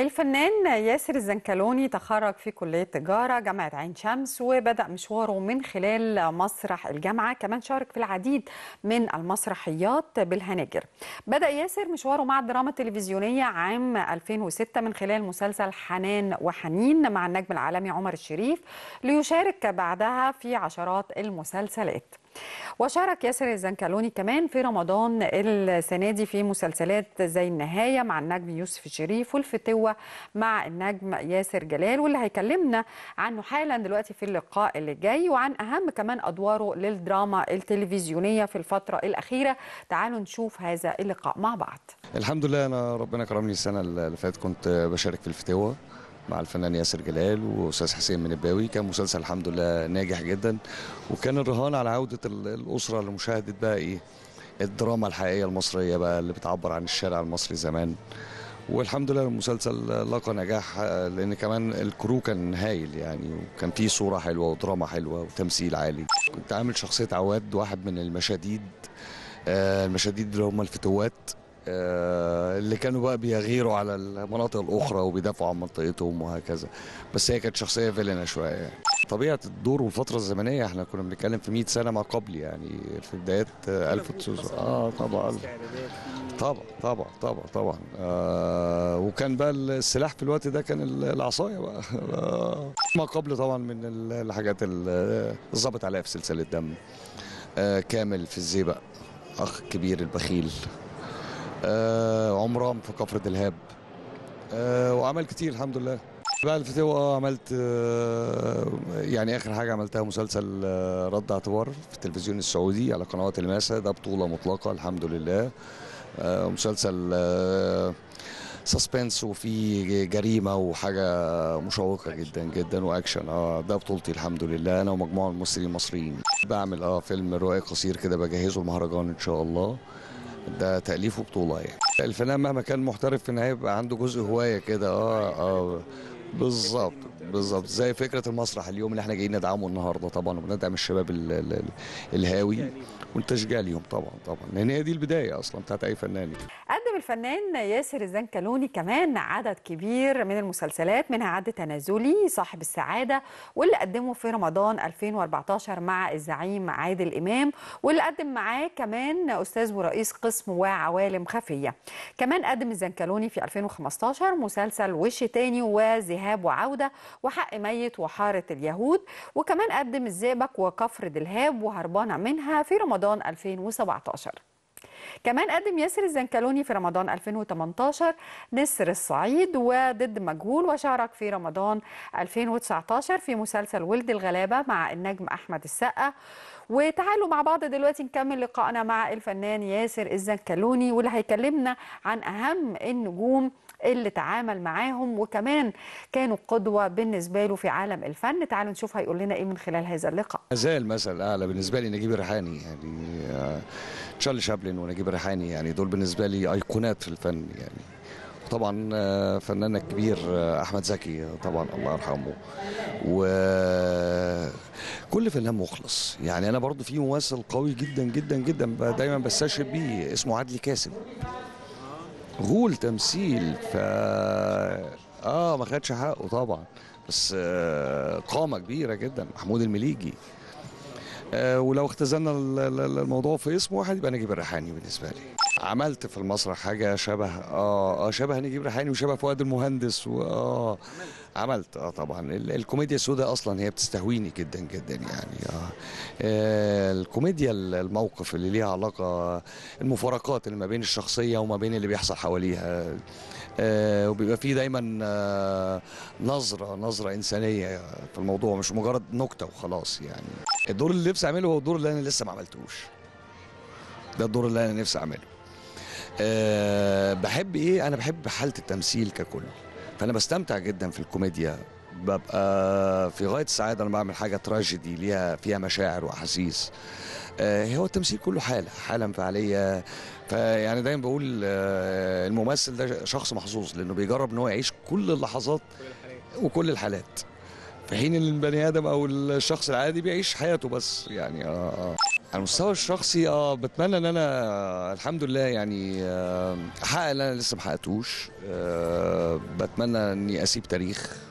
الفنان ياسر الزنكلوني تخرج في كلية تجارة جامعة عين شمس وبدأ مشواره من خلال مسرح الجامعة كمان شارك في العديد من المسرحيات بالهناجر بدأ ياسر مشواره مع الدراما التلفزيونية عام 2006 من خلال مسلسل حنان وحنين مع النجم العالمي عمر الشريف ليشارك بعدها في عشرات المسلسلات وشارك ياسر الزنكلوني كمان في رمضان السنة دي في مسلسلات زي النهاية مع النجم يوسف الشريف والفتوة مع النجم ياسر جلال واللي هيكلمنا عنه حالا دلوقتي في اللقاء اللي جاي وعن أهم كمان أدواره للدراما التلفزيونية في الفترة الأخيرة تعالوا نشوف هذا اللقاء مع بعض الحمد لله أنا ربنا كرمني السنة اللي فاتت كنت بشارك في الفتوة مع الفنان ياسر جلال واستاذ حسين من الباوي كان مسلسل الحمد لله ناجح جدا وكان الرهان على عوده الاسره لمشاهده بقى ايه الدراما الحقيقيه المصريه بقى اللي بتعبر عن الشارع المصري زمان والحمد لله المسلسل لقى نجاح لان كمان الكرو كان هايل يعني وكان فيه صوره حلوه ودراما حلوه وتمثيل عالي كنت عامل شخصيه عواد واحد من المشاديد آه، المشاديد اللي هم الفتوات آه، اللي كانوا بقى بيغيروا على المناطق الاخرى وبيدافعوا عن منطقتهم وهكذا بس هي كانت شخصيه فيلنا شويه يعني. طبيعه الدور والفتره الزمنيه احنا كنا بنتكلم في 100 سنه ما قبل يعني في بدايات 1900 اه طبعا طبعا طبعا طبعا طبعا آه وكان بقى السلاح في الوقت ده كان العصايه بقى آه ما قبل طبعا من الحاجات الظابط عليها في سلسله دم آه كامل في الزيبق اخ كبير البخيل آه، عمران في كفر دلهاب آه، وعمل كتير الحمد لله بقى الفتوة آه، عملت يعني اخر حاجه عملتها مسلسل رد اعتبار في التلفزيون السعودي على قنوات الماسه ده بطوله مطلقه الحمد لله مسلسل سسبنس وفي جريمه وحاجه مشوقه جدا جدا واكشن اه ده بطولتي الحمد لله انا ومجموعه من الممثلين المصريين بعمل اه فيلم روائي قصير كده بجهزه المهرجان ان شاء الله ده تاليف وبطوله يعني الفنان مهما كان محترف في النهايه بيبقى عنده جزء هوايه كده اه اه بالظبط بالظبط زي فكره المسرح اليوم اللي احنا جايين ندعمه النهارده طبعا وبندعم الشباب الـ الـ الهاوي والتشجيع ليهم طبعا طبعا لان هي دي البدايه اصلا بتاعت اي فنان يعني. الفنان ياسر الزنكلوني كمان عدد كبير من المسلسلات منها عد تنازلي صاحب السعادة واللي قدمه في رمضان 2014 مع الزعيم عادل إمام واللي قدم معاه كمان أستاذ ورئيس قسم وعوالم خفية كمان قدم الزنكلوني في 2015 مسلسل وش تاني وذهاب وعودة وحق ميت وحارة اليهود وكمان قدم الزئبق وكفر دلهاب وهربانة منها في رمضان 2017 كمان قدم ياسر الزنكلوني في رمضان 2018 نسر الصعيد وضد مجهول وشارك في رمضان 2019 في مسلسل ولد الغلابة مع النجم أحمد السقا وتعالوا مع بعض دلوقتي نكمل لقائنا مع الفنان ياسر الزنكلوني واللي هيكلمنا عن أهم النجوم اللي تعامل معاهم وكمان كانوا قدوة بالنسبة له في عالم الفن تعالوا نشوف هيقول لنا إيه من خلال هذا اللقاء زال مثل الأعلى بالنسبة لي نجيب الريحاني يعني تشارلي آه، شابلن ونجيب الريحاني يعني دول بالنسبة لي أيقونات في الفن يعني طبعا آه، فنان الكبير آه، احمد زكي طبعا الله يرحمه وكل فنان مخلص يعني انا برضو في ممثل قوي جدا جدا جدا دايما بستشهد بيه اسمه عدلي كاسم غول تمثيل ف اه ما خدش حقه طبعا بس آه، قامه كبيره جدا محمود المليجي ولو اختزلنا الموضوع في اسم واحد يبقى نجيب الريحاني بالنسبه لي عملت في المسرح حاجه شبه اه اه شبه نجيب ريحاني وشبه فؤاد المهندس واه عملت اه طبعا الكوميديا السوداء اصلا هي بتستهويني جدا جدا يعني آه. آه الكوميديا الموقف اللي ليها علاقه المفارقات اللي ما بين الشخصيه وما بين اللي بيحصل حواليها آه وبيبقى فيه دايما آه نظره نظره انسانيه في الموضوع مش مجرد نكته وخلاص يعني الدور اللي نفسي اعمله هو الدور اللي انا لسه ما عملتوش ده الدور اللي انا نفسي اعمله أه بحب ايه انا بحب حاله التمثيل ككل فانا بستمتع جدا في الكوميديا ببقى في غايه السعاده انا بعمل حاجه تراجيدي ليها فيها مشاعر واحاسيس آه هو التمثيل كله حاله حاله انفعاليه فيعني دايما بقول آه، الممثل ده شخص محظوظ لانه بيجرب ان هو يعيش كل اللحظات وكل الحالات في حين ان البني ادم او الشخص العادي بيعيش حياته بس يعني آه آه. على المستوى الشخصي اه بتمنى ان انا الحمد لله يعني احقق آه، اللي انا لسه ما حققتوش آه، بتمنى اني اسيب تاريخ